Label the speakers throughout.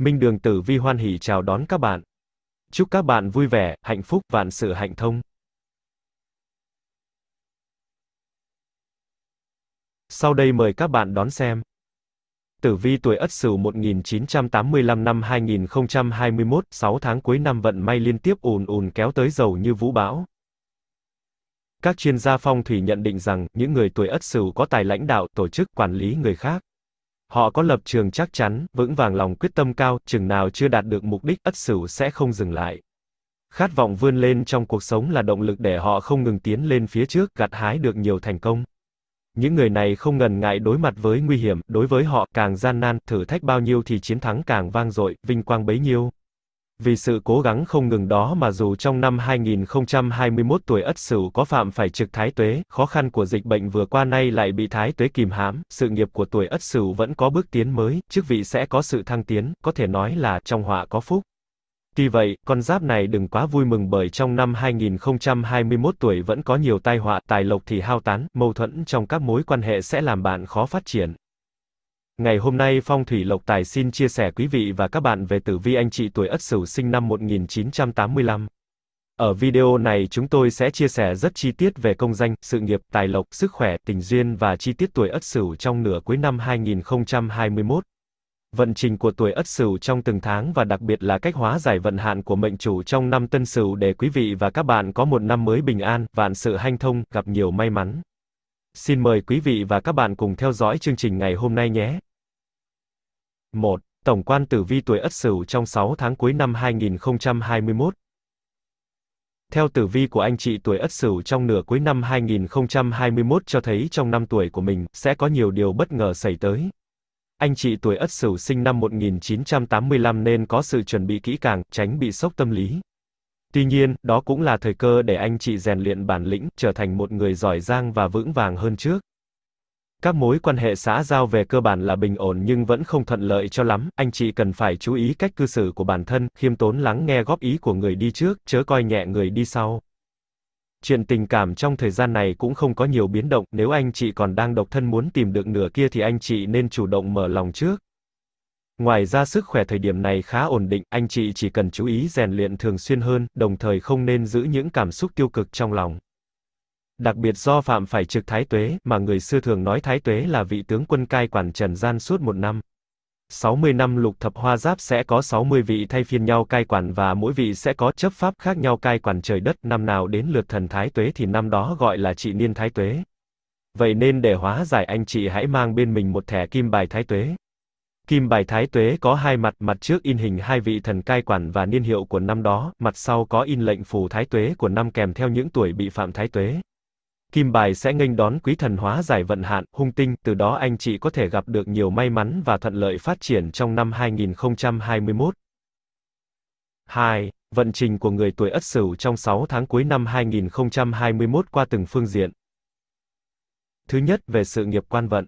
Speaker 1: Minh Đường Tử Vi hoan Hỷ chào đón các bạn. Chúc các bạn vui vẻ, hạnh phúc, vạn sự hạnh thông. Sau đây mời các bạn đón xem. Tử vi tuổi Ất Sửu 1985 năm 2021, 6 tháng cuối năm vận may liên tiếp ùn ùn kéo tới dầu như vũ bão. Các chuyên gia phong thủy nhận định rằng, những người tuổi Ất Sửu có tài lãnh đạo, tổ chức, quản lý người khác. Họ có lập trường chắc chắn, vững vàng lòng quyết tâm cao, chừng nào chưa đạt được mục đích, ất sửu sẽ không dừng lại. Khát vọng vươn lên trong cuộc sống là động lực để họ không ngừng tiến lên phía trước, gặt hái được nhiều thành công. Những người này không ngần ngại đối mặt với nguy hiểm, đối với họ càng gian nan, thử thách bao nhiêu thì chiến thắng càng vang dội, vinh quang bấy nhiêu. Vì sự cố gắng không ngừng đó mà dù trong năm 2021 tuổi Ất Sửu có phạm phải trực thái tuế, khó khăn của dịch bệnh vừa qua nay lại bị thái tuế kìm hãm, sự nghiệp của tuổi Ất Sửu vẫn có bước tiến mới, chức vị sẽ có sự thăng tiến, có thể nói là trong họa có phúc. Tuy vậy, con giáp này đừng quá vui mừng bởi trong năm 2021 tuổi vẫn có nhiều tai họa, tài lộc thì hao tán, mâu thuẫn trong các mối quan hệ sẽ làm bạn khó phát triển. Ngày hôm nay Phong Thủy Lộc Tài xin chia sẻ quý vị và các bạn về tử vi anh chị tuổi Ất Sửu sinh năm 1985. Ở video này chúng tôi sẽ chia sẻ rất chi tiết về công danh, sự nghiệp, tài lộc, sức khỏe, tình duyên và chi tiết tuổi Ất Sửu trong nửa cuối năm 2021. Vận trình của tuổi Ất Sửu trong từng tháng và đặc biệt là cách hóa giải vận hạn của mệnh chủ trong năm Tân Sửu để quý vị và các bạn có một năm mới bình an, vạn sự hanh thông, gặp nhiều may mắn. Xin mời quý vị và các bạn cùng theo dõi chương trình ngày hôm nay nhé. 1. Tổng quan tử vi tuổi Ất Sửu trong 6 tháng cuối năm 2021. Theo tử vi của anh chị tuổi Ất Sửu trong nửa cuối năm 2021 cho thấy trong năm tuổi của mình sẽ có nhiều điều bất ngờ xảy tới. Anh chị tuổi Ất Sửu sinh năm 1985 nên có sự chuẩn bị kỹ càng, tránh bị sốc tâm lý. Tuy nhiên, đó cũng là thời cơ để anh chị rèn luyện bản lĩnh, trở thành một người giỏi giang và vững vàng hơn trước. Các mối quan hệ xã giao về cơ bản là bình ổn nhưng vẫn không thuận lợi cho lắm, anh chị cần phải chú ý cách cư xử của bản thân, khiêm tốn lắng nghe góp ý của người đi trước, chớ coi nhẹ người đi sau. Chuyện tình cảm trong thời gian này cũng không có nhiều biến động, nếu anh chị còn đang độc thân muốn tìm được nửa kia thì anh chị nên chủ động mở lòng trước. Ngoài ra sức khỏe thời điểm này khá ổn định, anh chị chỉ cần chú ý rèn luyện thường xuyên hơn, đồng thời không nên giữ những cảm xúc tiêu cực trong lòng. Đặc biệt do phạm phải trực thái tuế mà người xưa thường nói thái tuế là vị tướng quân cai quản trần gian suốt một năm. 60 năm lục thập hoa giáp sẽ có 60 vị thay phiên nhau cai quản và mỗi vị sẽ có chấp pháp khác nhau cai quản trời đất, năm nào đến lượt thần thái tuế thì năm đó gọi là trị niên thái tuế. Vậy nên để hóa giải anh chị hãy mang bên mình một thẻ kim bài thái tuế. Kim bài thái tuế có hai mặt, mặt trước in hình hai vị thần cai quản và niên hiệu của năm đó, mặt sau có in lệnh phù thái tuế của năm kèm theo những tuổi bị phạm thái tuế. Kim bài sẽ nghênh đón quý thần hóa giải vận hạn, hung tinh, từ đó anh chị có thể gặp được nhiều may mắn và thuận lợi phát triển trong năm 2021. 2. Vận trình của người tuổi Ất Sửu trong 6 tháng cuối năm 2021 qua từng phương diện. Thứ nhất, về sự nghiệp quan vận.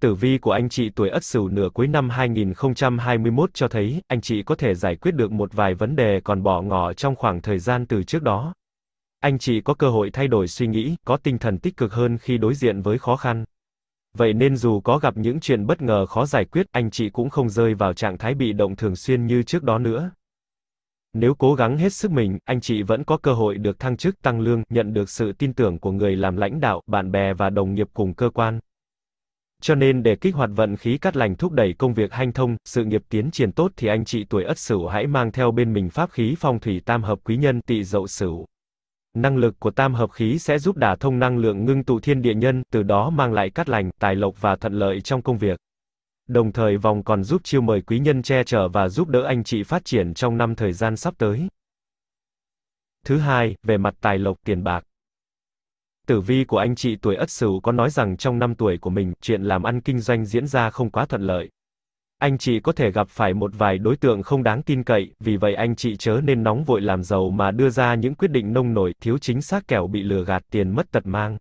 Speaker 1: Tử vi của anh chị tuổi Ất Sửu nửa cuối năm 2021 cho thấy, anh chị có thể giải quyết được một vài vấn đề còn bỏ ngỏ trong khoảng thời gian từ trước đó, anh chị có cơ hội thay đổi suy nghĩ, có tinh thần tích cực hơn khi đối diện với khó khăn. Vậy nên dù có gặp những chuyện bất ngờ khó giải quyết, anh chị cũng không rơi vào trạng thái bị động thường xuyên như trước đó nữa. Nếu cố gắng hết sức mình, anh chị vẫn có cơ hội được thăng chức, tăng lương, nhận được sự tin tưởng của người làm lãnh đạo, bạn bè và đồng nghiệp cùng cơ quan. Cho nên để kích hoạt vận khí cát lành thúc đẩy công việc hanh thông, sự nghiệp tiến triển tốt thì anh chị tuổi Ất Sửu hãy mang theo bên mình pháp khí phong thủy tam hợp quý nhân Tỵ Dậu Sửu. Năng lực của tam hợp khí sẽ giúp đả thông năng lượng ngưng tụ thiên địa nhân, từ đó mang lại cát lành, tài lộc và thuận lợi trong công việc. Đồng thời vòng còn giúp chiêu mời quý nhân che chở và giúp đỡ anh chị phát triển trong năm thời gian sắp tới. Thứ hai, về mặt tài lộc tiền bạc. Tử vi của anh chị tuổi Ất Sửu có nói rằng trong năm tuổi của mình, chuyện làm ăn kinh doanh diễn ra không quá thuận lợi anh chị có thể gặp phải một vài đối tượng không đáng tin cậy, vì vậy anh chị chớ nên nóng vội làm giàu mà đưa ra những quyết định nông nổi, thiếu chính xác kẻo bị lừa gạt tiền mất tật mang.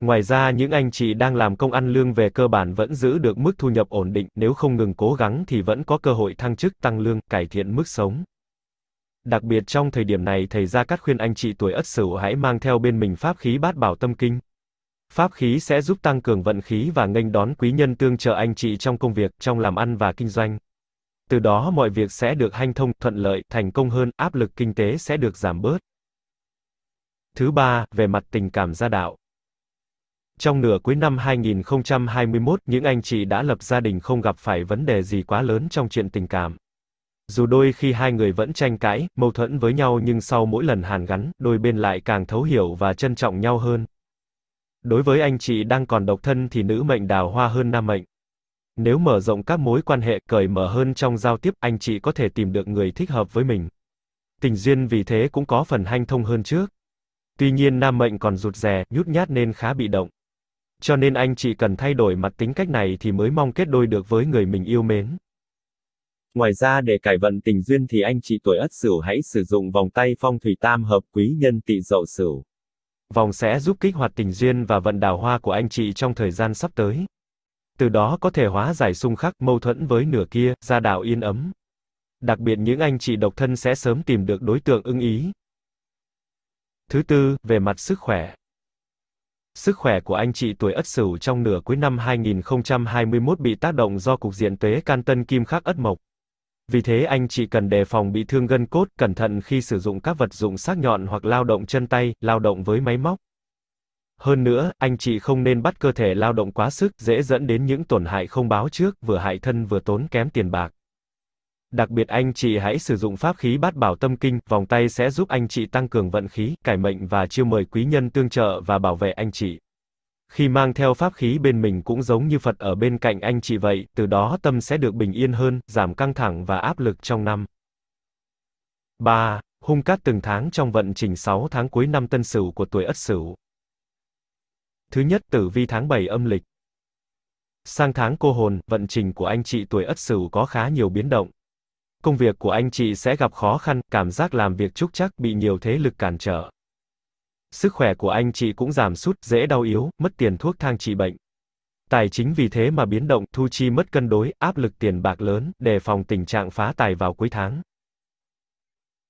Speaker 1: Ngoài ra những anh chị đang làm công ăn lương về cơ bản vẫn giữ được mức thu nhập ổn định, nếu không ngừng cố gắng thì vẫn có cơ hội thăng chức, tăng lương, cải thiện mức sống. Đặc biệt trong thời điểm này thầy Gia Cát khuyên anh chị tuổi Ất Sửu hãy mang theo bên mình pháp khí bát bảo tâm kinh. Pháp khí sẽ giúp tăng cường vận khí và nghênh đón quý nhân tương trợ anh chị trong công việc, trong làm ăn và kinh doanh. Từ đó mọi việc sẽ được hanh thông, thuận lợi, thành công hơn, áp lực kinh tế sẽ được giảm bớt. Thứ ba, về mặt tình cảm gia đạo. Trong nửa cuối năm 2021, những anh chị đã lập gia đình không gặp phải vấn đề gì quá lớn trong chuyện tình cảm. Dù đôi khi hai người vẫn tranh cãi, mâu thuẫn với nhau nhưng sau mỗi lần hàn gắn, đôi bên lại càng thấu hiểu và trân trọng nhau hơn. Đối với anh chị đang còn độc thân thì nữ mệnh đào hoa hơn nam mệnh. Nếu mở rộng các mối quan hệ cởi mở hơn trong giao tiếp, anh chị có thể tìm được người thích hợp với mình. Tình duyên vì thế cũng có phần hanh thông hơn trước. Tuy nhiên nam mệnh còn rụt rè, nhút nhát nên khá bị động. Cho nên anh chị cần thay đổi mặt tính cách này thì mới mong kết đôi được với người mình yêu mến. Ngoài ra để cải vận tình duyên thì anh chị tuổi Ất Sửu hãy sử dụng vòng tay phong thủy tam hợp quý nhân tỵ dậu Sửu vòng sẽ giúp kích hoạt tình duyên và vận đào hoa của anh chị trong thời gian sắp tới. Từ đó có thể hóa giải xung khắc mâu thuẫn với nửa kia, ra đạo yên ấm. Đặc biệt những anh chị độc thân sẽ sớm tìm được đối tượng ưng ý. Thứ tư, về mặt sức khỏe. Sức khỏe của anh chị tuổi Ất Sửu trong nửa cuối năm 2021 bị tác động do cục diện tuế Can Tân Kim khắc Ất Mộc. Vì thế anh chị cần đề phòng bị thương gân cốt, cẩn thận khi sử dụng các vật dụng sắc nhọn hoặc lao động chân tay, lao động với máy móc. Hơn nữa, anh chị không nên bắt cơ thể lao động quá sức, dễ dẫn đến những tổn hại không báo trước, vừa hại thân vừa tốn kém tiền bạc. Đặc biệt anh chị hãy sử dụng pháp khí bát bảo tâm kinh, vòng tay sẽ giúp anh chị tăng cường vận khí, cải mệnh và chiêu mời quý nhân tương trợ và bảo vệ anh chị khi mang theo pháp khí bên mình cũng giống như Phật ở bên cạnh anh chị vậy, từ đó tâm sẽ được bình yên hơn, giảm căng thẳng và áp lực trong năm. 3. Hung cát từng tháng trong vận trình 6 tháng cuối năm tân sửu của tuổi ất sửu. Thứ nhất tử vi tháng 7 âm lịch. Sang tháng cô hồn, vận trình của anh chị tuổi ất sửu có khá nhiều biến động. Công việc của anh chị sẽ gặp khó khăn, cảm giác làm việc trúc chắc bị nhiều thế lực cản trở sức khỏe của anh chị cũng giảm sút, dễ đau yếu, mất tiền thuốc thang trị bệnh. Tài chính vì thế mà biến động, thu chi mất cân đối, áp lực tiền bạc lớn, đề phòng tình trạng phá tài vào cuối tháng.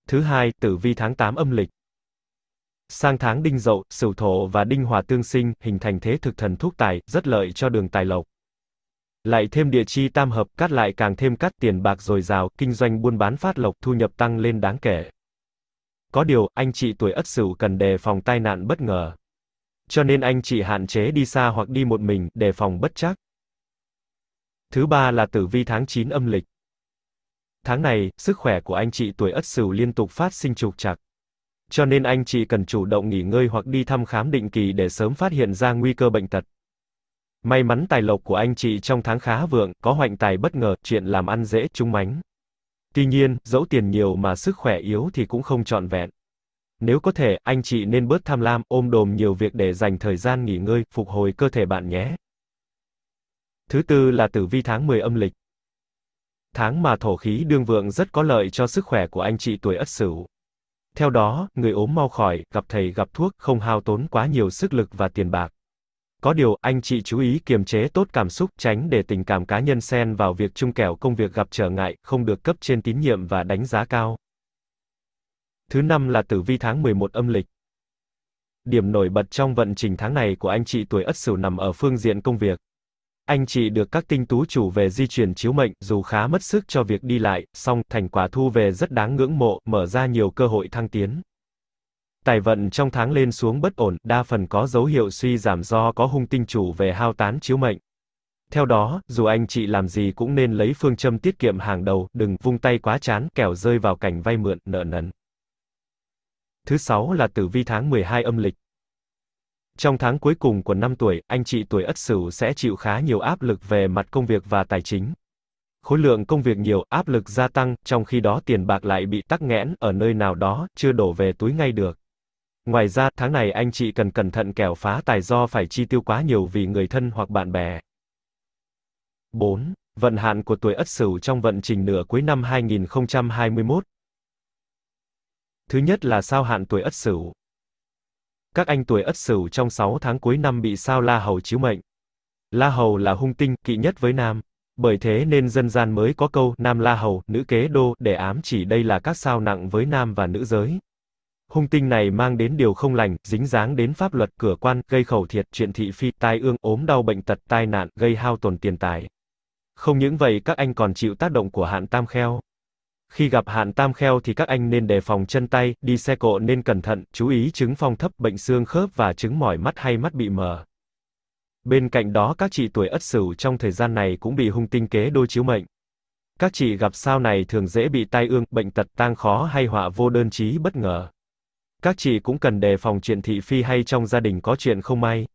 Speaker 1: Thứ hai, tử vi tháng 8 âm lịch. Sang tháng đinh dậu, sửu thổ và đinh hòa tương sinh, hình thành thế thực thần thúc tài, rất lợi cho đường tài lộc. Lại thêm địa chi tam hợp, cắt lại càng thêm cắt tiền bạc dồi dào, kinh doanh buôn bán phát lộc, thu nhập tăng lên đáng kể có điều, anh chị tuổi Ất Sửu cần đề phòng tai nạn bất ngờ. Cho nên anh chị hạn chế đi xa hoặc đi một mình, để phòng bất trắc. Thứ ba là tử vi tháng 9 âm lịch. Tháng này, sức khỏe của anh chị tuổi Ất Sửu liên tục phát sinh trục trặc. Cho nên anh chị cần chủ động nghỉ ngơi hoặc đi thăm khám định kỳ để sớm phát hiện ra nguy cơ bệnh tật. May mắn tài lộc của anh chị trong tháng khá vượng, có hoạnh tài bất ngờ, chuyện làm ăn dễ, trúng mánh. Tuy nhiên, dẫu tiền nhiều mà sức khỏe yếu thì cũng không trọn vẹn. Nếu có thể, anh chị nên bớt tham lam, ôm đồm nhiều việc để dành thời gian nghỉ ngơi, phục hồi cơ thể bạn nhé. Thứ tư là tử vi tháng 10 âm lịch. Tháng mà thổ khí đương vượng rất có lợi cho sức khỏe của anh chị tuổi Ất Sửu. Theo đó, người ốm mau khỏi, gặp thầy gặp thuốc, không hao tốn quá nhiều sức lực và tiền bạc. Có điều, anh chị chú ý kiềm chế tốt cảm xúc, tránh để tình cảm cá nhân xen vào việc chung kẻo công việc gặp trở ngại, không được cấp trên tín nhiệm và đánh giá cao. Thứ năm là tử vi tháng 11 âm lịch. Điểm nổi bật trong vận trình tháng này của anh chị tuổi Ất Sửu nằm ở phương diện công việc. Anh chị được các tinh tú chủ về di chuyển chiếu mệnh, dù khá mất sức cho việc đi lại, song thành quả thu về rất đáng ngưỡng mộ, mở ra nhiều cơ hội thăng tiến. Tài vận trong tháng lên xuống bất ổn, đa phần có dấu hiệu suy giảm do có hung tinh chủ về hao tán chiếu mệnh. Theo đó, dù anh chị làm gì cũng nên lấy phương châm tiết kiệm hàng đầu, đừng vung tay quá chán, kẻo rơi vào cảnh vay mượn, nợ nần. Thứ sáu là tử vi tháng 12 âm lịch. Trong tháng cuối cùng của năm tuổi, anh chị tuổi Ất Sửu sẽ chịu khá nhiều áp lực về mặt công việc và tài chính. Khối lượng công việc nhiều, áp lực gia tăng, trong khi đó tiền bạc lại bị tắc nghẽn ở nơi nào đó, chưa đổ về túi ngay được. Ngoài ra, tháng này anh chị cần cẩn thận kẻo phá tài do phải chi tiêu quá nhiều vì người thân hoặc bạn bè. 4. Vận hạn của tuổi Ất Sửu trong vận trình nửa cuối năm 2021. Thứ nhất là sao hạn tuổi Ất Sửu. Các anh tuổi Ất Sửu trong 6 tháng cuối năm bị sao La Hầu chiếu mệnh. La Hầu là hung tinh, kỵ nhất với nam. Bởi thế nên dân gian mới có câu Nam La Hầu, nữ kế đô để ám chỉ đây là các sao nặng với nam và nữ giới. Hung tinh này mang đến điều không lành, dính dáng đến pháp luật, cửa quan, gây khẩu thiệt, chuyện thị phi, tai ương, ốm đau bệnh tật, tai nạn, gây hao tổn tiền tài. Không những vậy các anh còn chịu tác động của hạn tam kheo. Khi gặp hạn tam kheo thì các anh nên đề phòng chân tay, đi xe cộ nên cẩn thận, chú ý chứng phong thấp, bệnh xương khớp và chứng mỏi mắt hay mắt bị mờ. Bên cạnh đó các chị tuổi ất sửu trong thời gian này cũng bị hung tinh kế đôi chiếu mệnh. Các chị gặp sao này thường dễ bị tai ương, bệnh tật tang khó hay họa vô đơn chí bất ngờ. Các chị cũng cần đề phòng chuyện thị phi hay trong gia đình có chuyện không may.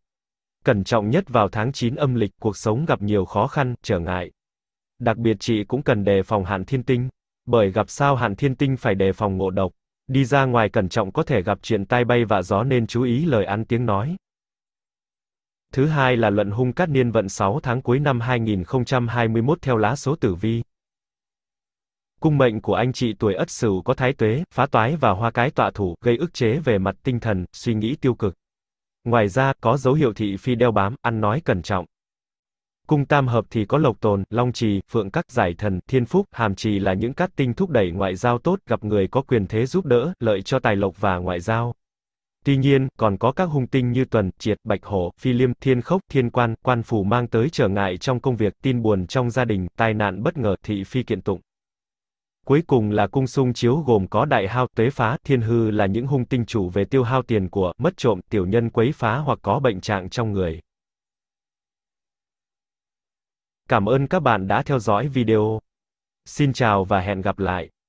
Speaker 1: Cẩn trọng nhất vào tháng 9 âm lịch, cuộc sống gặp nhiều khó khăn, trở ngại. Đặc biệt chị cũng cần đề phòng hạn thiên tinh, bởi gặp sao hạn thiên tinh phải đề phòng ngộ độc. Đi ra ngoài cẩn trọng có thể gặp chuyện tai bay và gió nên chú ý lời ăn tiếng nói. Thứ hai là luận hung cát niên vận 6 tháng cuối năm 2021 theo lá số tử vi cung mệnh của anh chị tuổi ất sửu có thái tuế, phá toái và hoa cái tọa thủ, gây ức chế về mặt tinh thần, suy nghĩ tiêu cực. Ngoài ra, có dấu hiệu thị phi đeo bám, ăn nói cẩn trọng. Cung tam hợp thì có lộc tồn, long trì, phượng các, giải thần, thiên phúc, hàm trì là những cát tinh thúc đẩy ngoại giao tốt, gặp người có quyền thế giúp đỡ, lợi cho tài lộc và ngoại giao. Tuy nhiên, còn có các hung tinh như tuần, triệt, bạch hổ, phi liêm, thiên khốc, thiên quan, quan phủ mang tới trở ngại trong công việc, tin buồn trong gia đình, tai nạn bất ngờ, thị phi kiện tụng. Cuối cùng là cung sung chiếu gồm có đại hao tuế phá, thiên hư là những hung tinh chủ về tiêu hao tiền của, mất trộm, tiểu nhân quấy phá hoặc có bệnh trạng trong người. Cảm ơn các bạn đã theo dõi video. Xin chào và hẹn gặp lại.